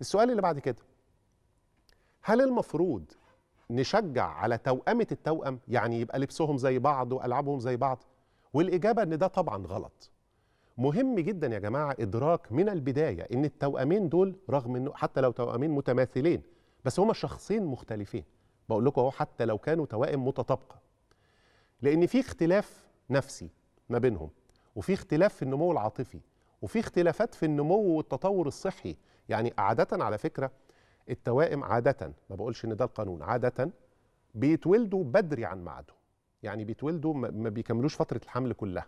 السؤال اللي بعد كده هل المفروض نشجع على توأمة التوأم يعني يبقى لبسهم زي بعض وألعابهم زي بعض والإجابة إن ده طبعا غلط مهم جدا يا جماعة إدراك من البداية إن التوأمين دول رغم إنه حتى لو توأمين متماثلين بس هما شخصين مختلفين بقول لكم اهو حتى لو كانوا توائم متطابقة لأن في اختلاف نفسي ما بينهم وفي اختلاف في النمو العاطفي وفي اختلافات في النمو والتطور الصحي يعني عادة على فكرة التوائم عادة ما بقولش إن ده القانون عادة بيتولدوا بدري عن ميعادهم يعني بيتولدوا ما بيكملوش فترة الحمل كلها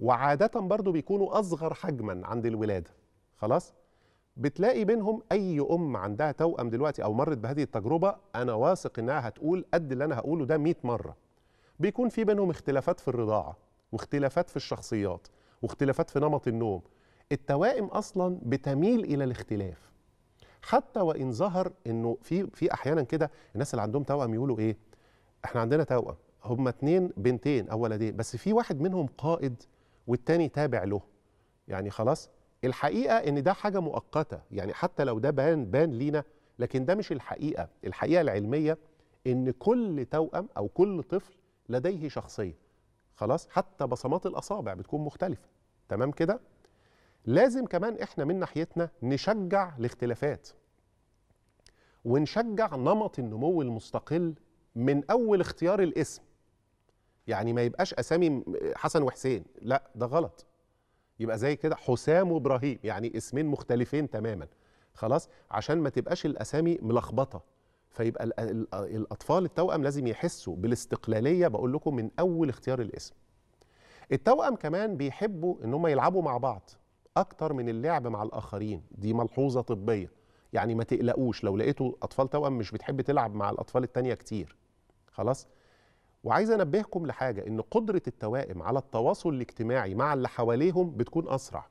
وعادة برضو بيكونوا أصغر حجما عند الولادة خلاص بتلاقي بينهم أي أم عندها توأم دلوقتي أو مرت بهذه التجربة أنا واثق إنها هتقول قد اللي أنا هقوله ده 100 مرة بيكون في بينهم اختلافات في الرضاعة واختلافات في الشخصيات واختلافات في نمط النوم التوائم اصلا بتميل الى الاختلاف حتى وان ظهر انه في في احيانا كده الناس اللي عندهم توأم يقولوا ايه احنا عندنا توأم هما اتنين بنتين او ولدين بس في واحد منهم قائد والتاني تابع له يعني خلاص الحقيقه ان ده حاجه مؤقته يعني حتى لو ده بان بان لينا لكن ده مش الحقيقه الحقيقه العلميه ان كل توأم او كل طفل لديه شخصيه خلاص حتى بصمات الاصابع بتكون مختلفه تمام كده لازم كمان احنا من ناحيتنا نشجع الاختلافات ونشجع نمط النمو المستقل من اول اختيار الاسم يعني ما يبقاش اسامي حسن وحسين لا ده غلط يبقى زي كده حسام وابراهيم يعني اسمين مختلفين تماما خلاص عشان ما تبقاش الاسامي ملخبطه فيبقى الاطفال التوأم لازم يحسوا بالاستقلاليه بقول لكم من اول اختيار الاسم التوأم كمان بيحبوا ان هم يلعبوا مع بعض اكتر من اللعب مع الاخرين دي ملحوظه طبيه يعني ما تقلقوش لو لقيتوا اطفال توأم مش بتحب تلعب مع الاطفال التانية كتير خلاص وعايز انبهكم لحاجه ان قدره التوائم على التواصل الاجتماعي مع اللي حواليهم بتكون اسرع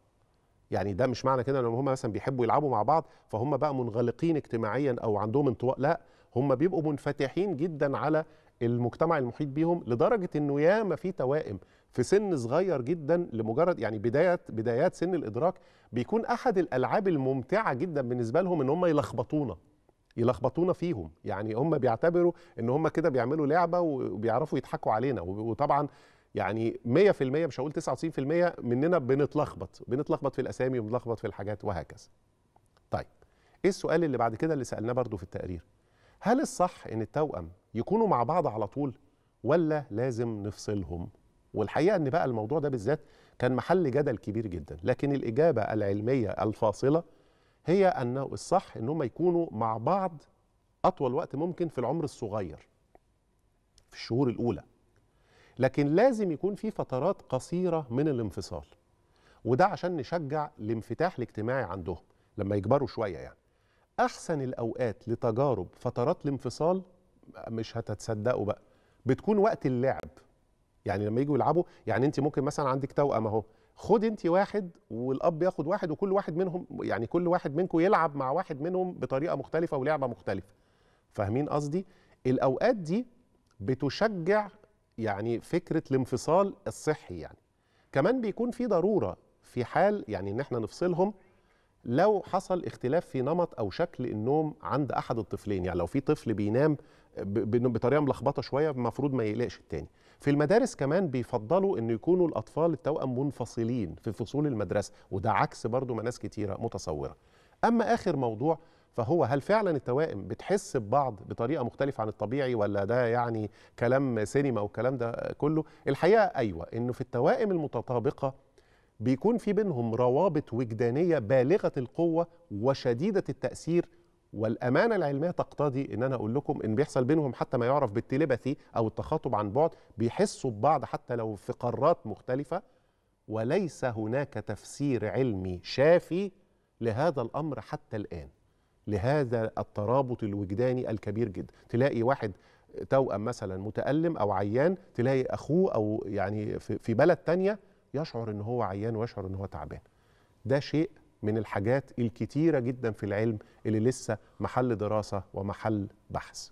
يعني ده مش معنى كده ان هم مثلا بيحبوا يلعبوا مع بعض فهم بقى منغلقين اجتماعيا او عندهم انطواء لا هم بيبقوا منفتحين جدا على المجتمع المحيط بيهم لدرجه انه ياما في توائم في سن صغير جدا لمجرد يعني بدايه بدايات سن الادراك بيكون احد الالعاب الممتعه جدا بالنسبه لهم ان هم يلخبطونا يلخبطونا فيهم يعني هم بيعتبروا ان هم كده بيعملوا لعبه وبيعرفوا يضحكوا علينا وطبعا يعني 100% مش هقول 99% مننا بنتلخبط بنتلخبط في الاسامي وبنتلخبط في الحاجات وهكذا طيب ايه السؤال اللي بعد كده اللي سالناه برضو في التقرير هل الصح ان التوأم يكونوا مع بعض على طول ولا لازم نفصلهم والحقيقه ان بقى الموضوع ده بالذات كان محل جدل كبير جدا لكن الاجابه العلميه الفاصله هي انه الصح ان هم يكونوا مع بعض اطول وقت ممكن في العمر الصغير في الشهور الاولى لكن لازم يكون في فترات قصيره من الانفصال وده عشان نشجع الانفتاح الاجتماعي عندهم لما يكبروا شويه يعني احسن الاوقات لتجارب فترات الانفصال مش هتتصدقوا بقى بتكون وقت اللعب يعني لما يجوا يلعبوا يعني انت ممكن مثلا عندك توأم اهو خد انت واحد والاب ياخد واحد وكل واحد منهم يعني كل واحد منكم يلعب مع واحد منهم بطريقه مختلفه ولعبه مختلفه فاهمين قصدي الاوقات دي بتشجع يعني فكره الانفصال الصحي يعني كمان بيكون في ضروره في حال يعني ان احنا نفصلهم لو حصل اختلاف في نمط او شكل النوم عند احد الطفلين يعني لو في طفل بينام بطريقه ملخبطه شويه المفروض ما يقلقش التاني في المدارس كمان بيفضلوا أن يكونوا الأطفال التوأم منفصلين في فصول المدرسة وده عكس برضو ما ناس كتيرة متصورة أما آخر موضوع فهو هل فعلا التوائم بتحس ببعض بطريقه مختلفه عن الطبيعي ولا ده يعني كلام سينما والكلام ده كله الحقيقه ايوه انه في التوائم المتطابقه بيكون في بينهم روابط وجدانيه بالغه القوه وشديده التاثير والامانه العلميه تقتضي ان انا اقول لكم ان بيحصل بينهم حتى ما يعرف بالتليباثي او التخاطب عن بعد بيحسوا ببعض حتى لو في قارات مختلفه وليس هناك تفسير علمي شافي لهذا الامر حتى الان لهذا الترابط الوجداني الكبير جدا تلاقي واحد توأم مثلا متألم أو عيان تلاقي أخوه أو يعني في بلد تانية يشعر أن هو عيان ويشعر أن هو تعبان ده شيء من الحاجات الكتيرة جدا في العلم اللي لسه محل دراسة ومحل بحث